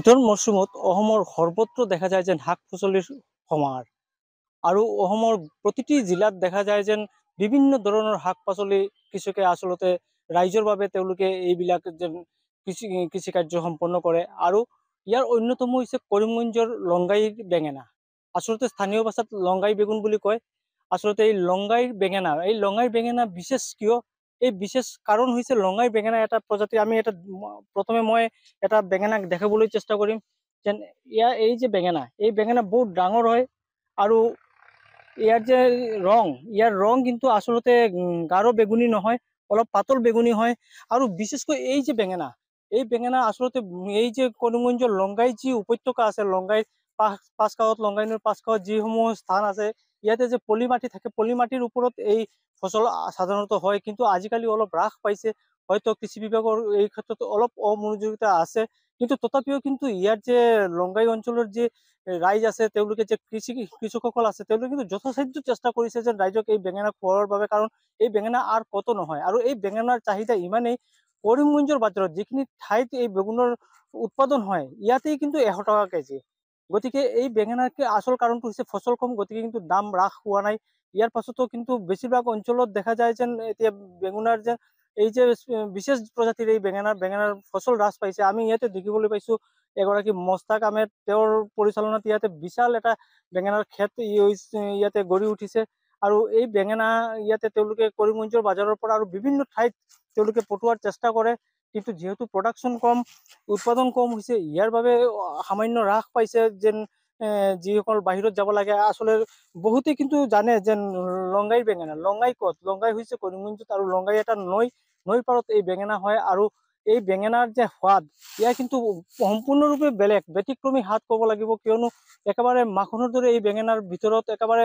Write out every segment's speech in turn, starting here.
শীতৰ মৰশুমত সৰ্বত্ৰ দেখা যায় যে শাক ফসলিৰ সমাৰ আৰ প্ৰতিটি জেলাৰ দেখা যায় যে বিভিন্ন ধৰণৰ শাক পাচলি ৰাইজৰ বাবে তেওঁলোকে এইবিলাক যেন কৃষি কৃষি কাৰ্য সম্পন্ন কৰে আৰু ইয়াৰ অন্যতম হৈছে কৰিমগঞ্জৰ লঙ্গাইর বেঙেনা আচলতে স্থানীয় ভাষাত লংগাই বেগুন বুলি কয় আচলতে এই লঙ্গাইর বেঙেনা এই লঙ্গাইর বেঙেনা বিশেষ কিয় এই বিশেষ কারণ হয়েছে লঙাই বেঙেনা এটা প্রজাতি আমি এটা প্রথমে মই এটা বেঙেনা দেখাবল চেষ্টা করি যে ইয়া এই যে বেঙেনা এই বেঙেনা বহু ডর হয় আর ইয়ার যে রং ইয়ার রং কিন্তু আসলতে গাঢ় বেগুনি নহয় অল্প পাতল বেগুনি হয় আর বিশেষক এই যে বেঙেনা এই বেঙেনা আসলতে এই যে করিমগঞ্জ লঙ্গাই উপত্যকা আছে লঙ্গাই পাঁচ পাঁচকাওত লঙ্গাই নদীর পাঁচকাওত যুম স্থান আছে ইয়াতে যে পলি মাটি থাকে পলি মাটির উপর এই ফসল সাধারণত হয় কিন্তু আজিকালি অল্প হ্রাস পাইছে হয়তো কৃষি বিভাগের এই ক্ষেত্রে অল্প অমনোযোগিতা আছে কিন্তু তথাপিও কিন্তু ইয়ার যে লঙ্গাই অঞ্চলের যে রাইজ আছে তেওঁলোকে যে কৃষি কৃষক সকল আছে তেওঁলোকে কিন্তু যথাসাধ্য চেষ্টা করেছে যে রাইজক এই বেঙেনা খোয়ার বাবে কারণ এই বেঙেনা আর কত নহয় আর এই বেঙেনার চাহিদা ইমানেই করিমগঞ্জের বাজারত যিখিনি ঠাইত এই বেগুনের উৎপাদন হয় ইয়াতেই কিন্তু এশ টাকা কেজি গতিকে এই বেঙেনাকে আসল কারণটো হচ্ছে ফসল কম গতি কিন্তু দাম হ্রাস হওয়া নাই ইয়ার পাশতো কিন্তু বেশিরভাগ অঞ্চলত দেখা যায় যে এটা বেঙুনার যে এই যে বিশেষ প্রজাতির এই বেঙেনার বেঙেনার ফসল হ্রাস পাইছে আমি ইয়াতে দেখবলে পাইছো এগারী মস্তাক আমের তোর পরিচালনাত ইয়াতে বিশাল একটা বেঙেনার ক্ষেত ইয়াতে গড়ি উঠিছে আর এই বেঙেনা ইয়াতে করিমগঞ্জের বাজারের পর আর বিভিন্ন ঠাইত পটুয়ার চেষ্টা করে কিন্তু যেহেতু প্ৰডাকশ্যন কম উৎপাদন কম হৈছে ইয়াৰ বাবে সামান্য হ্ৰাস পাইছে যেন যিসকল বাহিৰত যাব লাগে আচলতে বহুতে কিন্তু জানে যেন লংগাই বেঙেনা লঙ্গাই কত লঙ্গাই হয়েছে করিমগঞ্জত আৰু লংগাই এটা নৈ নৈ পাৰত এই বেঙেনা হয় আৰু এই বেঙেনাৰ যে সোৱাদ ইয়াৰ কিন্তু সম্পূৰ্ণৰূপে বেলেগ ব্যতিক্ৰমী সাত ক'ব লাগিব কিয়নো একেবাৰে মাখনৰ দৰে এই বেঙেনাৰ ভিতৰত একেবাৰে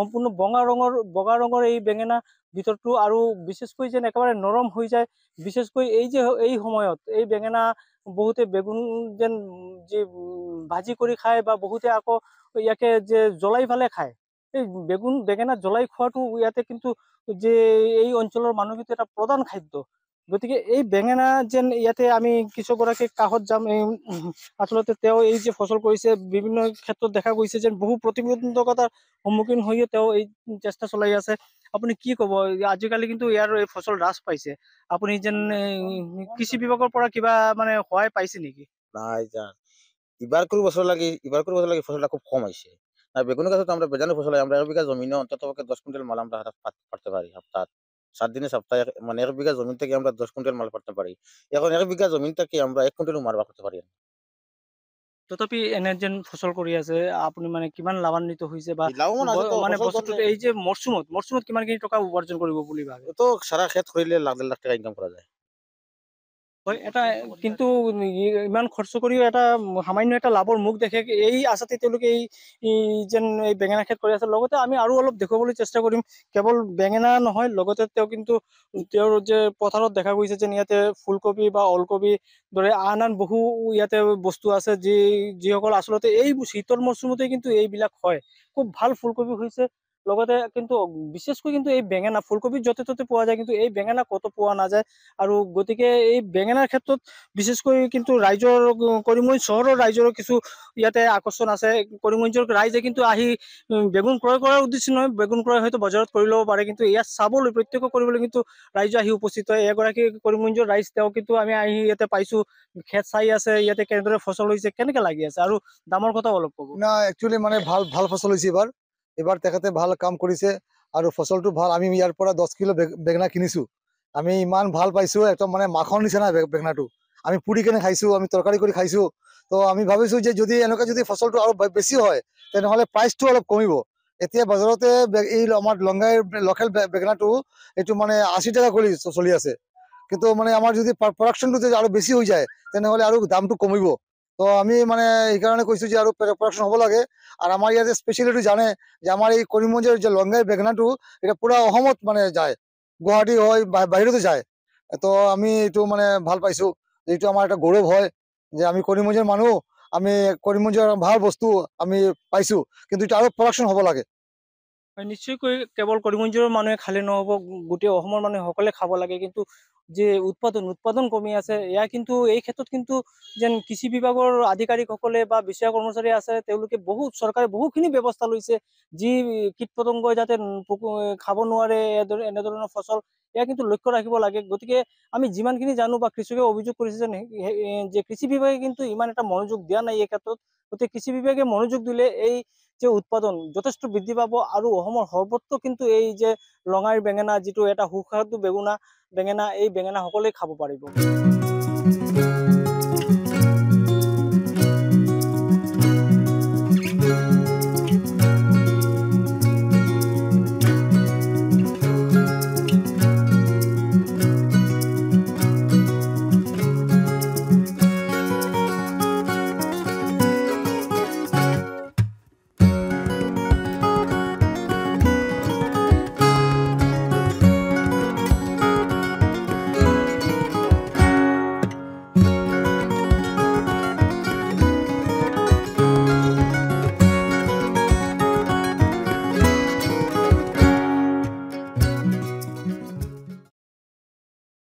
সম্পূৰ্ণ বঙা ৰঙৰ বগা ৰঙৰ এই বেঙেনা ভিতৰটো আৰু বিশেষকৈ যেন একেবাৰে নৰম হৈ যায় বিশেষকৈ এই যে এই সময়ত এই বেঙেনা বহুতে বেগুন যেন যি ভাজি কৰি খায় বা বহুতে আকৌ ইয়াকে যে জ্বলাই ফালে খায় এই বেগুন বেঙেনা জ্বলাই খোৱাটো ইয়াতে কিন্তু যে এই অঞ্চলৰ মানুহ কিন্তু এটা প্ৰধান খাদ্য গতিকে এই বেঙেনা যেন ইয়াতে আমি কৃষকগৰাকীক কাষত যাম এই আচলতে তেওঁ এই যে ফচল কৰিছে বিভিন্ন ক্ষেত্ৰত দেখা গৈছে যেন বহু প্ৰতিবন্ধকতাৰ সন্মুখীন হৈয়ে তেওঁ এই চেষ্টা চলাই আছে আপুনি কি ক'ব আজিকালি কিন্তু ইয়াৰ এই ফচল হ্ৰাস পাইছে আপুনি যেন কৃষি বিভাগৰ পৰা কিবা মানে সহায় পাইছে নেকি নাই ইবাৰ কৰি বছৰ লাগে ইবাৰ কৰি বছৰ লাগে এটা খুব কম আহিছে বেগুনৰ গাছত আমাৰ বেজানো ফচল আমাৰ এবিঘা জমিনত অন্ততঃ দহ কুইণ্টেল মাল আমাৰ পাৰতে পাৰি সপ্তাহত সাত দিনে সপ্তাহে মানে এক বিঘা জমিন থেকে আমরা দশ কুইন্টাল মাল পাঠাতে পারি এখন এক বিঘা জমিন থেকে আমরা এক কুইন্টাল মারবা করতে পারি তথাপি এনে যেন ফসল কৰি আছে আপুনি মানে কিমান লাভান্বিত হৈছে বা মানে বস্তুটো এই যে মৰচুমত মৰচুমত কিমানখিনি টকা উপাৰ্জন কৰিব বুলি ভাবে তো সারা খেত কৰিলে লাখ লাখ টাকা ইনকাম কৰা যায় হয় এটা কিন্তু ইমান খৰচ কৰিও এটা সামান্য এটা লাভৰ মুখ দেখে এই আচাতে তেওঁলোকে এই যেন এই বেঙেনা খেত কৰি আছে লগতে আমি আৰু অলপ দেখুৱাবলৈ চেষ্টা কৰিম কেৱল বেঙেনা নহয় লগতে তেওঁ কিন্তু তেওঁৰ যে পথাৰত দেখা গৈছে যেন ইয়াতে ফুলকবি বা ওলকবি দৰে আন আন বহু ইয়াতে বস্তু আছে যি যিসকল আচলতে এই শীতল মৌচুমতে কিন্তু এইবিলাক হয় খুব ভাল ফুলকবি হৈছে লগতে কিন্তু বিশেষকৈ কিন্তু এই বেঙেনা ফুলকবি য'তে ত'তে পোৱা যায় কিন্তু এই বেঙেনা ক'তো পোৱা নাযায় আৰু গতিকে এই বেঙেনাৰ ক্ষেত্ৰত বিশেষকৈ কিন্তু ৰাইজৰ কৰিমগঞ্জ চহৰৰ ৰাইজৰ কিছু ইয়াতে আকৰ্ষণ আছে কৰিমঞ্জৰ ৰাইজে কিন্তু আহি বেগুন ক্ৰয় কৰাৰ উদ্দেশ্য নহয় বেগুন ক্ৰয় হয়তো বজাৰত কৰি ল'ব পাৰে কিন্তু ইয়াত চাবলৈ প্ৰত্যক্ষ কৰিবলৈ কিন্তু ৰাইজে আহি উপস্থিত হয় এগৰাকী কৰিমগঞ্জৰ ৰাইজ তেওঁ কিন্তু আমি আহি ইয়াতে পাইছোঁ খেত চাই আছে ইয়াতে কেনেদৰে ফচল হৈছে কেনেকৈ লাগি আছে আৰু দামৰ কথাও অলপ ক'ব না একচুৱেলি মানে ভাল ভাল ফচল হৈছে এইবাৰ এবাৰ তেখেতে ভাল কাম কৰিছে আৰু ফচলটো ভাল আমি ইয়াৰ পৰা দহ কিলো বেঙেনা কিনিছোঁ আমি ইমান ভাল পাইছোঁ একদম মানে মাখন নিচিনা বেঙেনাটো আমি পুৰি কেন খাইছোঁ আমি তৰকাৰী কৰি খাইছোঁ তো আমি ভাবিছোঁ যে যদি এনেকুৱা যদি ফচলটো আৰু বেছি হয় তেনেহ'লে প্ৰাইচটো অলপ কমিব এতিয়া বজাৰতে এই আমাৰ লঙ্গাইৰ লোকেল বেঙেনাটো এইটো মানে আশী টকা কৰি চলি আছে কিন্তু মানে আমাৰ যদি প্ৰডাকশ্যনটো যদি আৰো বেশি হয়ে যায় তেনেহ'লে আৰু দামটো কমিব তো আমি মানে এইকারণে কৈছো যে আর প্রেপারেশন হব লাগে আর আমার ইয়াতে স্পেশালিটি জানে যে আমার এই করিমগঞ্জের যে লঙ্গাই বেগনাটু এটা পুরা অসমত মানে যায় গুৱাহাটী হয় বাইৰেতে যায় তো আমি এইটু মানে ভাল পাইছো এইটু আমাৰ এটা গৌরব হয় যে আমি করিমগঞ্জের মানুহ আমি করিমগঞ্জের ভাল বস্তু আমি পাইছো কিন্তু এটা আরো প্রোডাকশন হব লাগে নিশ্চয়কৈ কেৱল কৰিমগঞ্জেৰ মানুহে খালে নহব গোটেই অসমৰ মানুহে সকলোৱে খাব লাগে কিন্তু যে উৎপাদন উৎপাদন কমি আছে ইয়াৰ কিন্তু এই ক্ষেত্ৰত কিন্তু যেন কৃষি বিভাগৰ আধিকাৰিকসকলে বা বিষয়া কৰ্মচাৰী আছে তেওঁলোকে বহুত চৰকাৰে বহুখিনি ব্যৱস্থা লৈছে যি কীট পতংগই যাতে খাব নোৱাৰে এনেধৰণৰ ফচল ইয়াৰ কিন্তু লক্ষ্য ৰাখিব লাগে গতিকে আমি যিমান খিনি জানো বা কৃষকে অভিযোগ কৰিছে যেন যে কৃষি বিভাগে কিন্তু ইমান এটা মনোযোগ দিয়া নাই এই ক্ষেত্ৰত গতিকে কৃষি বিভাগে মনোযোগ দিলে এই যে উৎপাদন যথেষ্ট বৃদ্ধি পাব আৰু অসমৰ সৰ্বত্ৰ কিন্তু এই যে ৰঙাইৰ বেঙেনা যিটো এটা সুস্বাদু বেঙুনা বেঙেনা এই বেঙেনা সকলেই খাব পাৰিব